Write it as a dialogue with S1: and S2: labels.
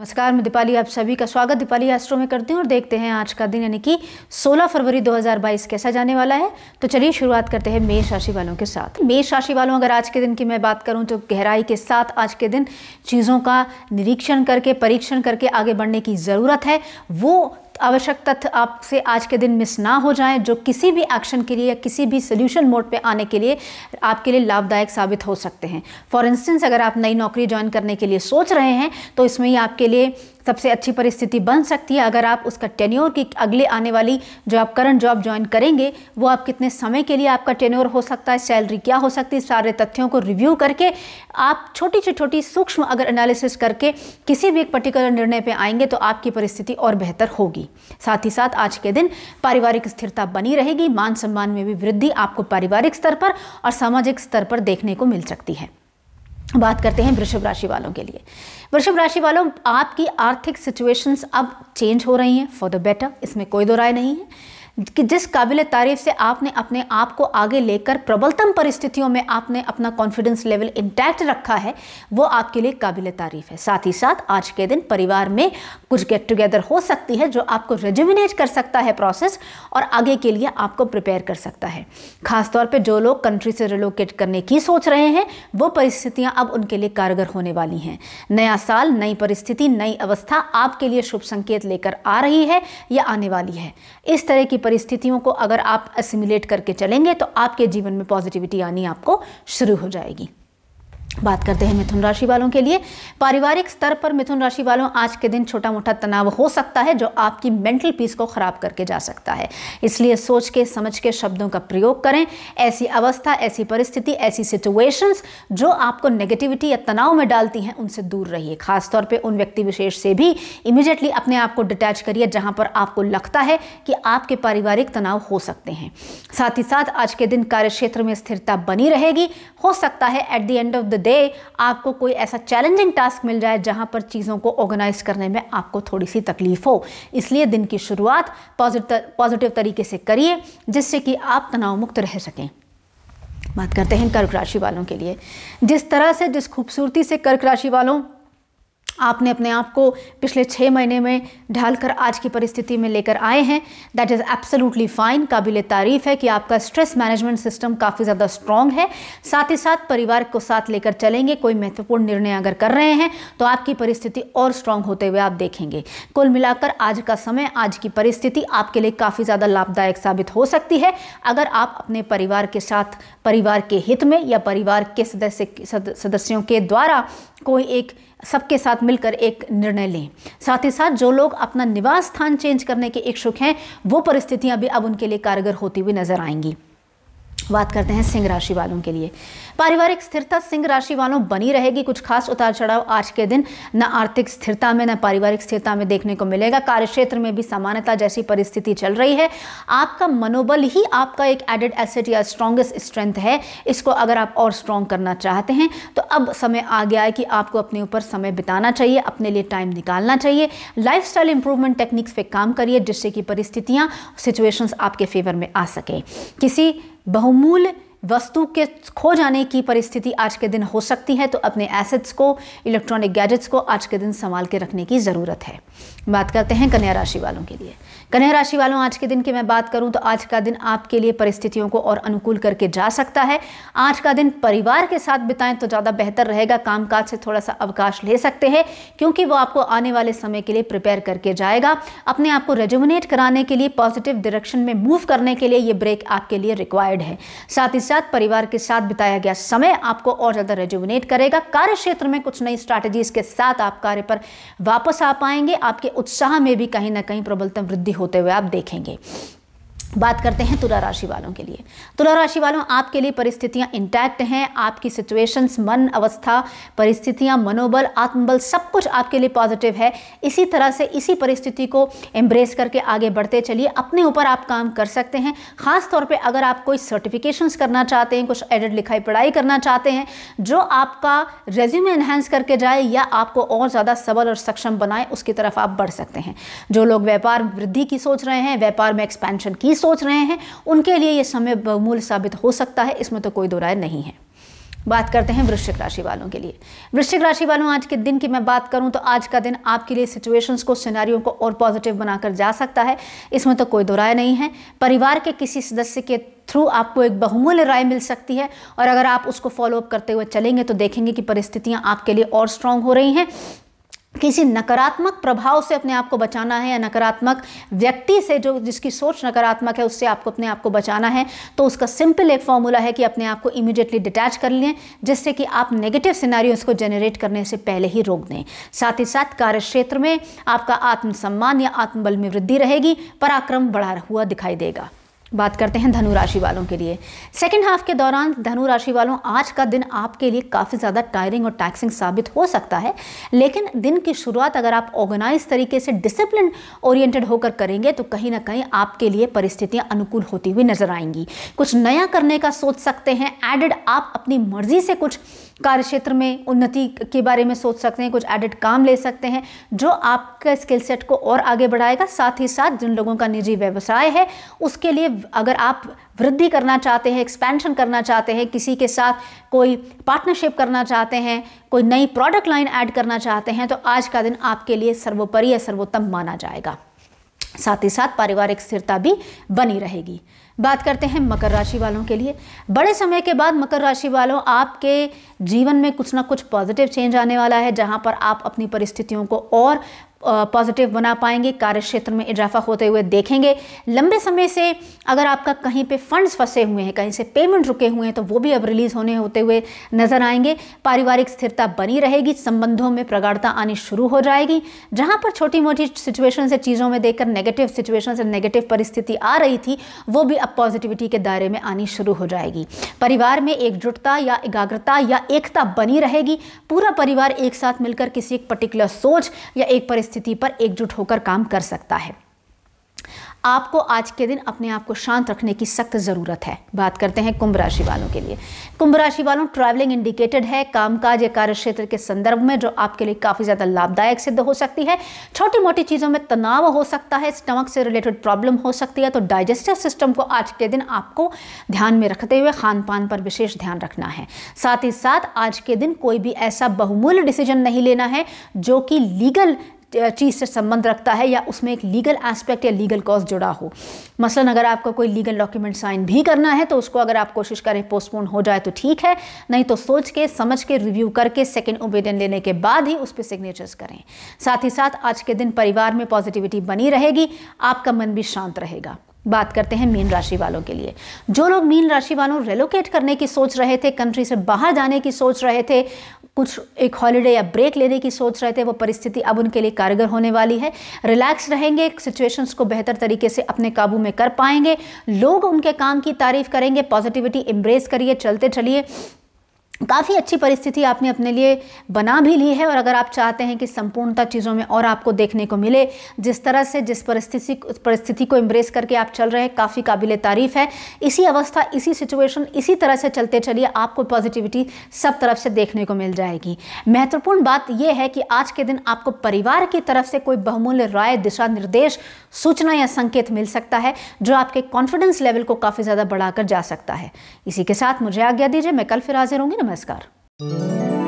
S1: नमस्कार मैं दीपाली आप सभी का स्वागत दीपाली एस्ट्रो में करती हूँ और देखते हैं आज का दिन यानी कि 16 फरवरी 2022 कैसा जाने वाला है तो चलिए शुरुआत करते हैं मेष राशि वालों के साथ मेष राशि वालों अगर आज के दिन की मैं बात करूँ तो गहराई के साथ आज के दिन चीज़ों का निरीक्षण करके परीक्षण करके आगे बढ़ने की ज़रूरत है वो आवश्यक तथ्य आपसे आज के दिन मिस ना हो जाएं जो किसी भी एक्शन के लिए या किसी भी सोल्यूशन मोड पे आने के लिए आपके लिए लाभदायक साबित हो सकते हैं फॉर इंस्टेंस अगर आप नई नौकरी ज्वाइन करने के लिए सोच रहे हैं तो इसमें ही आपके लिए सबसे अच्छी परिस्थिति बन सकती है अगर आप उसका टेन्योर की अगले आने वाली जो आप करंट जॉब ज्वाइन करेंगे वो आप कितने समय के लिए आपका टेन्योर हो सकता है सैलरी क्या हो सकती है सारे तथ्यों को रिव्यू करके आप छोटी से छोटी सूक्ष्म अगर एनालिसिस करके किसी भी एक पर्टिकुलर निर्णय पर आएंगे तो आपकी परिस्थिति और बेहतर होगी साथ ही साथ आज के दिन पारिवारिक स्थिरता बनी रहेगी मान सम्मान में भी वृद्धि आपको पारिवारिक स्तर पर और सामाजिक स्तर पर देखने को मिल सकती है बात करते हैं वृषभ राशि वालों के लिए वृषभ राशि वालों आपकी आर्थिक सिचुएशंस अब चेंज हो रही हैं फॉर द बेटर इसमें कोई दो राय नहीं है कि जिस काबिल तारीफ से आपने अपने आप को आगे लेकर प्रबलतम परिस्थितियों में आपने अपना कॉन्फिडेंस लेवल इंटैक्ट रखा है वो आपके लिए काबिल तारीफ है साथ ही साथ आज के दिन परिवार में कुछ गेट टुगेदर हो सकती है जो आपको रेजुमिनेट कर सकता है प्रोसेस और आगे के लिए आपको प्रिपेयर कर सकता है खासतौर पर जो लोग कंट्री से रिलोकेट करने की सोच रहे हैं वो परिस्थितियाँ अब उनके लिए कारगर होने वाली हैं नया साल नई परिस्थिति नई अवस्था आपके लिए शुभ संकेत लेकर आ रही है या आने वाली है इस तरह की परिस्थितियों को अगर आप असिमिलेट करके चलेंगे तो आपके जीवन में पॉजिटिविटी आनी आपको शुरू हो जाएगी बात करते हैं मिथुन राशि वालों के लिए पारिवारिक स्तर पर मिथुन राशि वालों आज के दिन छोटा मोटा तनाव हो सकता है जो आपकी मेंटल पीस को ख़राब करके जा सकता है इसलिए सोच के समझ के शब्दों का प्रयोग करें ऐसी अवस्था ऐसी परिस्थिति ऐसी सिचुएशंस जो आपको नेगेटिविटी या तनाव में डालती हैं उनसे दूर रहिए खासतौर पर उन व्यक्ति विशेष से भी इमिजिएटली अपने आप को डिटैच करिए जहाँ पर आपको लगता है कि आपके पारिवारिक तनाव हो सकते हैं साथ ही साथ आज के दिन कार्यक्षेत्र में स्थिरता बनी रहेगी हो सकता है at the end of the day आपको कोई ऐसा चैलेंजिंग टास्क मिल जाए जहां पर चीज़ों को ऑर्गेनाइज करने में आपको थोड़ी सी तकलीफ हो इसलिए दिन की शुरुआत पॉजिटिव तरीके से करिए जिससे कि आप तनाव मुक्त रह सकें बात करते हैं कर्क राशि वालों के लिए जिस तरह से जिस खूबसूरती से कर्क राशि वालों आपने अपने आप को पिछले छः महीने में ढालकर आज की परिस्थिति में लेकर आए हैं दैट इज़ एब्सोल्युटली फ़ाइन काबिल तारीफ़ है कि आपका स्ट्रेस मैनेजमेंट सिस्टम काफ़ी ज़्यादा स्ट्रॉन्ग है साथ ही साथ परिवार को साथ लेकर चलेंगे कोई महत्वपूर्ण निर्णय अगर कर रहे हैं तो आपकी परिस्थिति और स्ट्रांग होते हुए आप देखेंगे कुल मिलाकर आज का समय आज की परिस्थिति आपके लिए काफ़ी ज़्यादा लाभदायक साबित हो सकती है अगर आप अपने परिवार के साथ परिवार के हित में या परिवार के सदस्य सदस्यों के द्वारा कोई एक सबके साथ मिलकर एक निर्णय लें साथ ही साथ जो लोग अपना निवास स्थान चेंज करने के इच्छुक हैं वो परिस्थितियां भी अब उनके लिए कारगर होती हुई नजर आएंगी बात करते हैं सिंह राशि वालों के लिए पारिवारिक स्थिरता सिंह राशि वालों बनी रहेगी कुछ खास उतार चढ़ाव आज के दिन न आर्थिक स्थिरता में न पारिवारिक स्थिरता में देखने को मिलेगा कार्य क्षेत्र में भी समानता जैसी परिस्थिति चल रही है आपका मनोबल ही आपका एक एडेड एसेट या स्ट्रॉन्गेस्ट स्ट्रेंथ है इसको अगर आप और स्ट्रॉन्ग करना चाहते हैं तो अब समय आ गया है कि आपको अपने ऊपर समय बिताना चाहिए अपने लिए टाइम निकालना चाहिए लाइफ स्टाइल इंप्रूवमेंट टेक्निक्स पर काम करिए जिससे कि परिस्थितियाँ सिचुएशंस आपके फेवर में आ सकें किसी بهمول वस्तु के खो जाने की परिस्थिति आज के दिन हो सकती है तो अपने एसेट्स को इलेक्ट्रॉनिक गैजेट्स को आज के दिन संभाल के रखने की ज़रूरत है बात करते हैं कन्या राशि वालों के लिए कन्या राशि वालों आज के दिन की मैं बात करूं तो आज का दिन आपके लिए परिस्थितियों को और अनुकूल करके जा सकता है आज का दिन परिवार के साथ बिताएं तो ज़्यादा बेहतर रहेगा कामकाज से थोड़ा सा अवकाश ले सकते हैं क्योंकि वो आपको आने वाले समय के लिए प्रिपेयर करके जाएगा अपने आप को रेजुमिनेट कराने के लिए पॉजिटिव डायरेक्शन में मूव करने के लिए ये ब्रेक आपके लिए रिक्वायर्ड है साथ ही साथ परिवार के साथ बिताया गया समय आपको और ज़्यादा रेजुविनेट करेगा कार्य क्षेत्र में कुछ नई स्ट्रैटेजीज के साथ आप कार्य पर वापस आ पाएंगे आपके उत्साह में भी कहीं ना कहीं प्रबलतम वृद्धि होते हुए आप देखेंगे बात करते हैं तुला राशि वालों के लिए तुला राशि वालों आपके लिए परिस्थितियां इंटैक्ट हैं आपकी सिचुएशंस मन अवस्था परिस्थितियां मनोबल आत्मबल सब कुछ आपके लिए पॉजिटिव है इसी तरह से इसी परिस्थिति को एम्ब्रेस करके आगे बढ़ते चलिए अपने ऊपर आप काम कर सकते हैं ख़ास तौर पे अगर आप कोई सर्टिफिकेशन करना चाहते हैं कुछ एडिट लिखाई पढ़ाई करना चाहते हैं जो आपका रेज्यूम इन्हेंस करके जाए या आपको और ज़्यादा सबल और सक्षम बनाए उसकी तरफ आप बढ़ सकते हैं जो लोग व्यापार वृद्धि की सोच रहे हैं व्यापार में एक्सपेंशन की सोच रहे हैं उनके लिए ये समय बहुमूल्य साबित हो सकता है इसमें तो कोई दो राय नहीं है बात करते हैं वृश्चिक राशि वालों के लिए वृश्चिक राशि वालों आज के दिन की मैं बात करूं तो आज का दिन आपके लिए सिचुएशंस को सिनारियों को और पॉजिटिव बनाकर जा सकता है इसमें तो कोई दो राय नहीं है परिवार के किसी सदस्य के थ्रू आपको एक बहुमूल्य राय मिल सकती है और अगर आप उसको फॉलोअप करते हुए चलेंगे तो देखेंगे कि परिस्थितियाँ आपके लिए और स्ट्रांग हो रही हैं किसी नकारात्मक प्रभाव से अपने आप को बचाना है या नकारात्मक व्यक्ति से जो जिसकी सोच नकारात्मक है उससे आपको अपने आप को बचाना है तो उसका सिंपल एक फॉर्मूला है कि अपने आप को इमीडिएटली डिटैच कर लें जिससे कि आप नेगेटिव सिनारी को जनरेट करने से पहले ही रोक दें साथ ही साथ कार्य क्षेत्र में आपका आत्मसम्मान या आत्मबल में वृद्धि रहेगी पराक्रम बढ़ा हुआ दिखाई देगा बात करते हैं धनु राशि वालों के लिए सेकेंड हाफ के दौरान धनु राशि वालों आज का दिन आपके लिए काफ़ी ज़्यादा टायरिंग और टैक्सिंग साबित हो सकता है लेकिन दिन की शुरुआत अगर आप ऑर्गेनाइज तरीके से डिसिप्लिन ओरिएंटेड होकर करेंगे तो कहीं ना कहीं आपके लिए परिस्थितियाँ अनुकूल होती हुई नजर आएंगी कुछ नया करने का सोच सकते हैं एडेड आप अपनी मर्जी से कुछ कार्य क्षेत्र में उन्नति के बारे में सोच सकते हैं कुछ एडिड काम ले सकते हैं जो आपका स्किल सेट को और आगे बढ़ाएगा साथ ही साथ जिन लोगों का निजी व्यवसाय है उसके लिए अगर आप वृद्धि करना चाहते हैं एक्सपेंशन करना चाहते हैं किसी के साथ कोई पार्टनरशिप करना चाहते हैं कोई नई प्रोडक्ट लाइन ऐड करना चाहते हैं तो आज का दिन आपके लिए सर्वोपरि या सर्वोत्तम माना जाएगा साथ ही साथ पारिवारिक स्थिरता भी बनी रहेगी बात करते हैं मकर राशि वालों के लिए बड़े समय के बाद मकर राशि वालों आपके जीवन में कुछ ना कुछ पॉजिटिव चेंज आने वाला है जहां पर आप अपनी परिस्थितियों को और पॉजिटिव बना पाएंगे कार्य क्षेत्र में इजाफा होते हुए देखेंगे लंबे समय से अगर आपका कहीं पे फंड्स फंसे हुए हैं कहीं से पेमेंट रुके हुए हैं तो वो भी अब रिलीज़ होने होते हुए नज़र आएंगे पारिवारिक स्थिरता बनी रहेगी संबंधों में प्रगाढ़ता आनी शुरू हो जाएगी जहाँ पर छोटी मोटी सिचुएशन से चीज़ों में देखकर नेगेटिव सिचुएशन से नेगेटिव परिस्थिति आ रही थी वो भी अब पॉजिटिविटी के दायरे में आनी शुरू हो जाएगी परिवार में एकजुटता या एकाग्रता या एकता बनी रहेगी पूरा परिवार एक साथ मिलकर किसी एक पर्टिकुलर सोच या एक परिस्थिति परिस्थिति पर एकजुट होकर काम कर सकता है आपको आज के दिन अपने आप को शांत रखने की सख्त ज़रूरत है बात करते हैं कुंभ राशि वालों के लिए कुंभ राशि वालों ट्रैवलिंग इंडिकेटेड है कामकाज या कार्य क्षेत्र के संदर्भ में जो आपके लिए काफ़ी ज़्यादा लाभदायक सिद्ध हो सकती है छोटी मोटी चीज़ों में तनाव हो सकता है स्टमक से रिलेटेड प्रॉब्लम हो सकती है तो डाइजेस्टिव सिस्टम को आज के दिन आपको ध्यान में रखते हुए खान पान पर विशेष ध्यान रखना है साथ ही साथ आज के दिन कोई भी ऐसा बहुमूल्य डिसीजन नहीं लेना है जो कि लीगल चीज़ से संबंध रखता है या उसमें एक लीगल एस्पेक्ट या लीगल कॉज जुड़ा हो मसलन अगर आपको कोई लीगल डॉक्यूमेंट साइन भी करना है तो उसको अगर आप कोशिश करें पोस्टपोन हो जाए तो ठीक है नहीं तो सोच के समझ के रिव्यू करके सेकेंड ओपिनियन लेने के बाद ही उस पर सिग्नेचर्स करें साथ ही साथ आज के दिन परिवार में पॉजिटिविटी बनी रहेगी आपका मन भी शांत रहेगा बात करते हैं मीन राशि वालों के लिए जो लोग मीन राशि वालों रेलोकेट करने की सोच रहे थे कंट्री से बाहर जाने की सोच रहे थे कुछ एक हॉलीडे या ब्रेक लेने की सोच रहे थे वो परिस्थिति अब उनके लिए कारगर होने वाली है रिलैक्स रहेंगे सिचुएशंस को बेहतर तरीके से अपने काबू में कर पाएंगे लोग उनके काम की तारीफ करेंगे पॉजिटिविटी एम्ब्रेस करिए चलते चलिए काफ़ी अच्छी परिस्थिति आपने अपने लिए बना भी ली है और अगर आप चाहते हैं कि संपूर्णता चीज़ों में और आपको देखने को मिले जिस तरह से जिस परिस्थिति परिस्थिति को एम्ब्रेस करके आप चल रहे हैं काफ़ी काबिल तारीफ़ है इसी अवस्था इसी सिचुएशन इसी तरह से चलते चलिए आपको पॉजिटिविटी सब तरफ से देखने को मिल जाएगी महत्वपूर्ण बात यह है कि आज के दिन आपको परिवार की तरफ से कोई बहुमूल्य राय दिशा निर्देश सूचना या संकेत मिल सकता है जो आपके कॉन्फिडेंस लेवल को काफ़ी ज़्यादा बढ़ाकर जा सकता है इसी के साथ मुझे आज्ञा दीजिए मैं कल फिर हाजिर होंगी नमस्कार नमस्कार